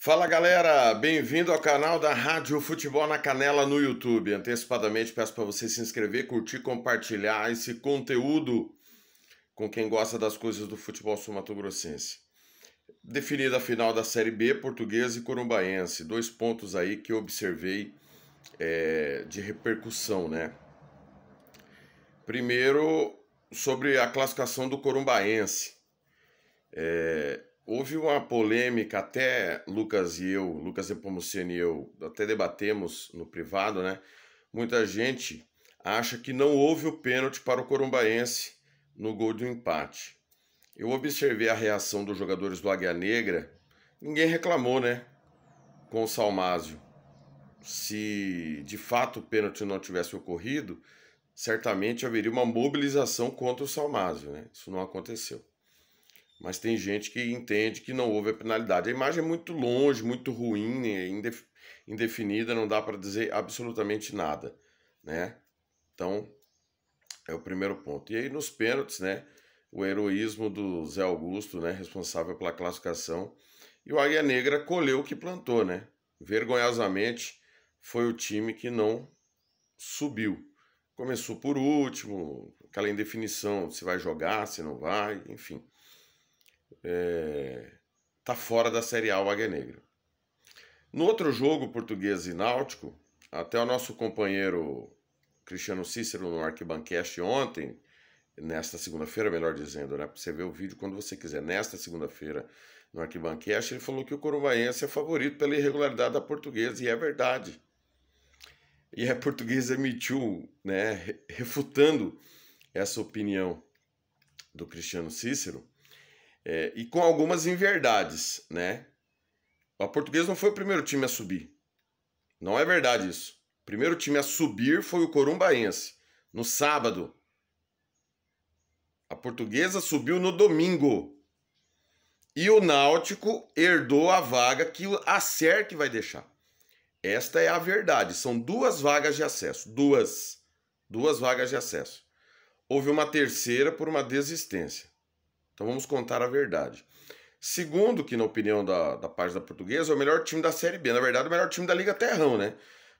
Fala galera, bem-vindo ao canal da Rádio Futebol na Canela no YouTube. Antecipadamente peço para você se inscrever, curtir, compartilhar esse conteúdo com quem gosta das coisas do futebol sul mato Definida a final da Série B, portuguesa e corumbaense. Dois pontos aí que eu observei é, de repercussão, né? Primeiro, sobre a classificação do corumbaense. É, Houve uma polêmica, até Lucas e eu, Lucas Epomuceno e eu, até debatemos no privado, né? Muita gente acha que não houve o pênalti para o Corumbaense no gol do empate. Eu observei a reação dos jogadores do Águia Negra, ninguém reclamou, né? Com o Salmásio. Se de fato o pênalti não tivesse ocorrido, certamente haveria uma mobilização contra o Salmásio, né? Isso não aconteceu mas tem gente que entende que não houve a penalidade. A imagem é muito longe, muito ruim, né, indefinida, não dá para dizer absolutamente nada, né? Então, é o primeiro ponto. E aí nos pênaltis, né, o heroísmo do Zé Augusto, né, responsável pela classificação, e o Águia Negra colheu o que plantou, né? Vergonhosamente foi o time que não subiu. Começou por último, aquela indefinição, se vai jogar, se não vai, enfim está é, fora da Série A o Águia Negra. No outro jogo, Português e Náutico, até o nosso companheiro Cristiano Cícero no Arquibancast ontem, nesta segunda-feira, melhor dizendo, né? Você vê o vídeo quando você quiser, nesta segunda-feira no Arquibancast, ele falou que o Corovaense é favorito pela irregularidade da portuguesa, e é verdade. E a portuguesa emitiu, né, refutando essa opinião do Cristiano Cícero, é, e com algumas inverdades, né? A Portuguesa não foi o primeiro time a subir. Não é verdade isso. O primeiro time a subir foi o Corumbaense, no sábado. A Portuguesa subiu no domingo. E o Náutico herdou a vaga que a CERC vai deixar. Esta é a verdade. São duas vagas de acesso. Duas. Duas vagas de acesso. Houve uma terceira por uma desistência. Então vamos contar a verdade. Segundo, que na opinião da, da página portuguesa, é o melhor time da Série B. Na verdade, é o melhor time da Liga Terrão, né?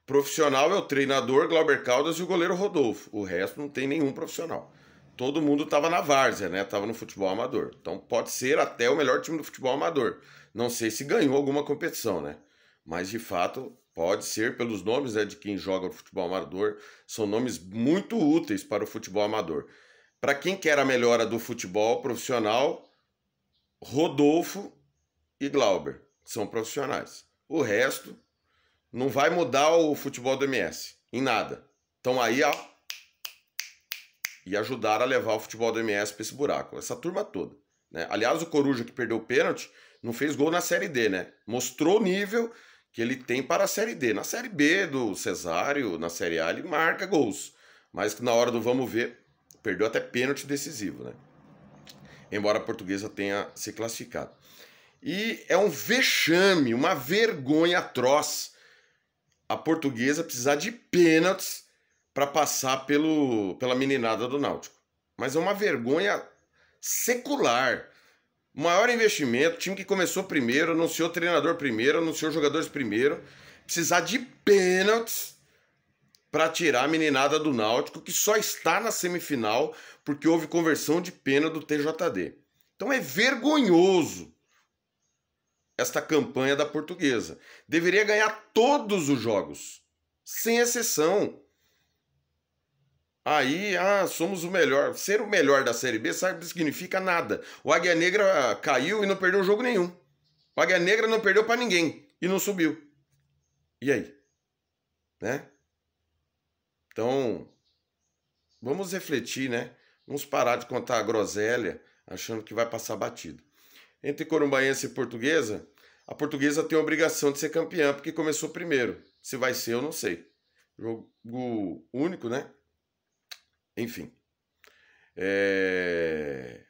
Profissional é o treinador Glauber Caldas e o goleiro Rodolfo. O resto não tem nenhum profissional. Todo mundo estava na várzea, né? Tava no futebol amador. Então pode ser até o melhor time do futebol amador. Não sei se ganhou alguma competição, né? Mas de fato pode ser pelos nomes né, de quem joga o futebol amador. São nomes muito úteis para o futebol amador para quem quer a melhora do futebol profissional, Rodolfo e Glauber são profissionais. O resto não vai mudar o futebol do MS em nada. Estão aí ó, e ajudaram a levar o futebol do MS para esse buraco, essa turma toda. Né? Aliás, o Coruja que perdeu o pênalti não fez gol na Série D, né? Mostrou o nível que ele tem para a Série D. Na Série B do Cesário, na Série A, ele marca gols. Mas na hora do vamos ver, Perdeu até pênalti decisivo, né? Embora a portuguesa tenha se classificado. E é um vexame, uma vergonha atroz a portuguesa precisar de pênaltis para passar pelo, pela meninada do Náutico. Mas é uma vergonha secular. O maior investimento, time que começou primeiro, anunciou treinador primeiro, anunciou jogadores primeiro, precisar de pênaltis para tirar a meninada do Náutico, que só está na semifinal porque houve conversão de pena do TJD. Então é vergonhoso esta campanha da portuguesa. Deveria ganhar todos os jogos, sem exceção. Aí, ah, somos o melhor. Ser o melhor da Série B sabe, significa nada. O Águia Negra caiu e não perdeu jogo nenhum. O Águia Negra não perdeu para ninguém e não subiu. E aí? Né? Então, vamos refletir, né? Vamos parar de contar a groselha achando que vai passar batido. Entre Corumbaense e Portuguesa, a Portuguesa tem a obrigação de ser campeã porque começou primeiro. Se vai ser, eu não sei. Jogo único, né? Enfim. É...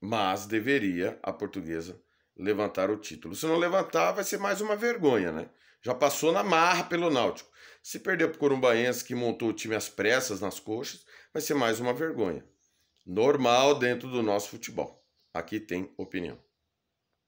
Mas deveria a Portuguesa levantar o título. Se não levantar, vai ser mais uma vergonha, né? Já passou na marra pelo Náutico. Se perder para o Corumbaense, que montou o time às pressas nas coxas, vai ser mais uma vergonha. Normal dentro do nosso futebol. Aqui tem opinião.